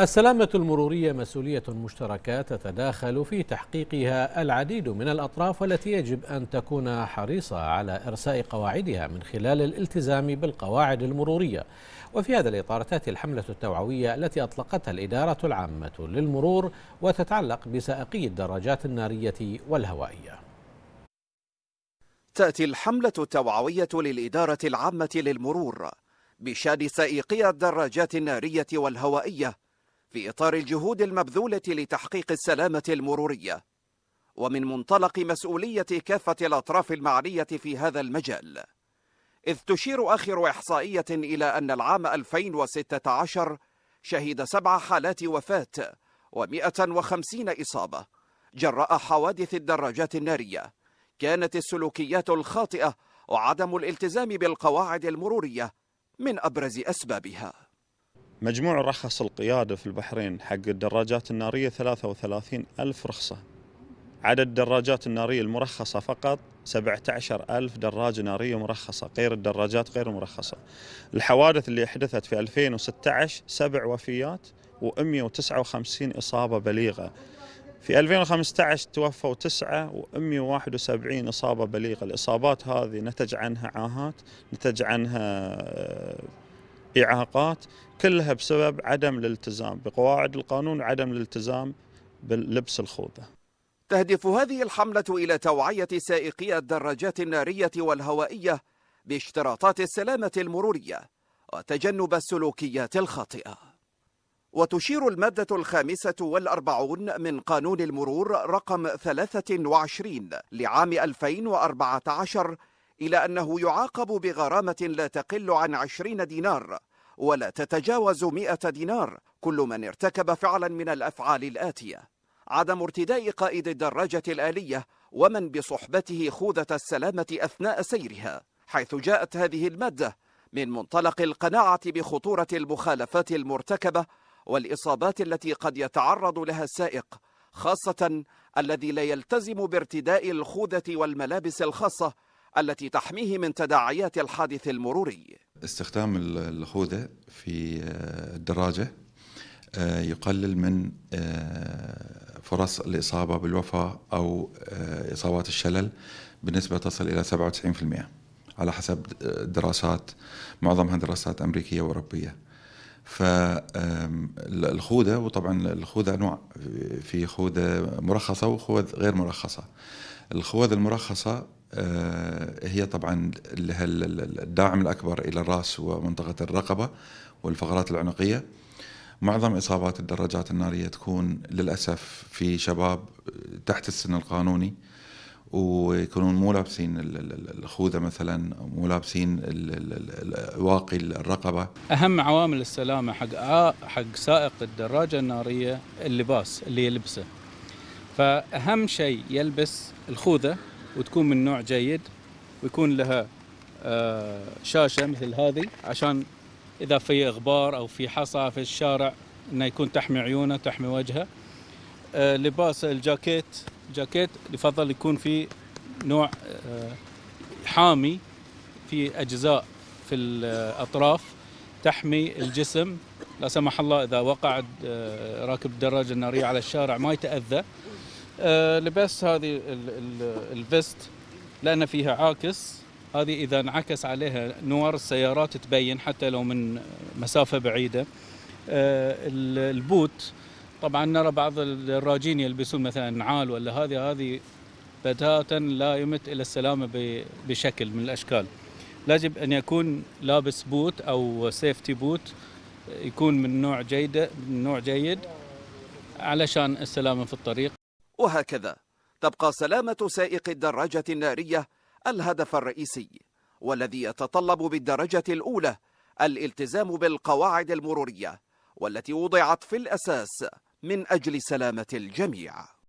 السلامة المرورية مسؤولية مشتركة تتداخل في تحقيقها العديد من الأطراف والتي يجب أن تكون حريصة على إرساء قواعدها من خلال الالتزام بالقواعد المرورية وفي هذا الإطار تأتي الحملة التوعوية التي أطلقتها الإدارة العامة للمرور وتتعلق بسائقي الدراجات النارية والهوائية تأتي الحملة التوعوية للإدارة العامة للمرور بشان سائقي الدراجات النارية والهوائية في إطار الجهود المبذولة لتحقيق السلامة المرورية ومن منطلق مسؤولية كافة الأطراف المعنية في هذا المجال إذ تشير آخر إحصائية إلى أن العام 2016 شهد سبع حالات وفاة و150 إصابة جراء حوادث الدراجات النارية كانت السلوكيات الخاطئة وعدم الالتزام بالقواعد المرورية من أبرز أسبابها مجموع رخص القيادة في البحرين حق الدراجات النارية 33 ألف رخصة عدد الدراجات النارية المرخصة فقط 17 ألف دراجة نارية مرخصة غير الدراجات غير المرخصة الحوادث اللي حدثت في 2016 سبع وفيات و159 إصابة بليغة في 2015 توفوا تسعة و171 إصابة بليغة الإصابات هذه نتج عنها عاهات نتج عنها آه، اعاقات كلها بسبب عدم الالتزام بقواعد القانون وعدم الالتزام بلبس الخوذه. تهدف هذه الحمله الى توعيه سائقي الدراجات الناريه والهوائيه باشتراطات السلامه المروريه وتجنب السلوكيات الخاطئه. وتشير المادة الخامسة والأربعون من قانون المرور رقم 23 لعام 2014 إلى أنه يعاقب بغرامة لا تقل عن عشرين دينار ولا تتجاوز مئة دينار كل من ارتكب فعلا من الأفعال الآتية عدم ارتداء قائد الدراجة الآلية ومن بصحبته خوذة السلامة أثناء سيرها حيث جاءت هذه المادة من منطلق القناعة بخطورة المخالفات المرتكبة والإصابات التي قد يتعرض لها السائق خاصة الذي لا يلتزم بارتداء الخوذة والملابس الخاصة التي تحميه من تداعيات الحادث المروري استخدام الخوذة في آه، الدراجة آه، يقلل من آه، فرص الإصابة بالوفاة أو إصابات الشلل بنسبة تصل إلى 97% على حسب دراسات معظمها دراسات أمريكية وأوروبية فالخوذة وطبعا الخوذة أنواع في خوذة مرخصة وخوذ غير مرخصة الخوذ المرخصة آه، هي طبعا الداعم الأكبر إلى الرأس ومنطقة الرقبة والفقرات العنقية معظم إصابات الدراجات النارية تكون للأسف في شباب تحت السن القانوني ويكونون مو لابسين الخوذه مثلا مو لابسين واقي الرقبه اهم عوامل السلامه حق حق سائق الدراجه الناريه اللباس اللي يلبسه فاهم شيء يلبس الخوذه وتكون من نوع جيد ويكون لها آه، شاشه مثل هذه عشان اذا في غبار او في حصى في الشارع انه يكون تحمي عيونه تحمي وجهه آه، لباس الجاكيت جاكيت يفضل يكون في نوع آه، حامي في اجزاء في الاطراف تحمي الجسم لا سمح الله اذا وقع راكب الدراجه الناريه على الشارع ما يتاذى آه، لبست هذه الفيست لان فيها عاكس هذه اذا انعكس عليها نوار السيارات تبين حتى لو من مسافه بعيده آه، البوت طبعا نرى بعض الراجين يلبسون مثلا نعال ولا هذه هذه بتاتا لا يمت الى السلامه بشكل من الاشكال يجب ان يكون لابس بوت او سيفتي بوت يكون من نوع جيد من نوع جيد علشان السلامه في الطريق وهكذا تبقى سلامة سائق الدراجة النارية الهدف الرئيسي والذي يتطلب بالدرجة الأولى الالتزام بالقواعد المرورية والتي وضعت في الأساس من أجل سلامة الجميع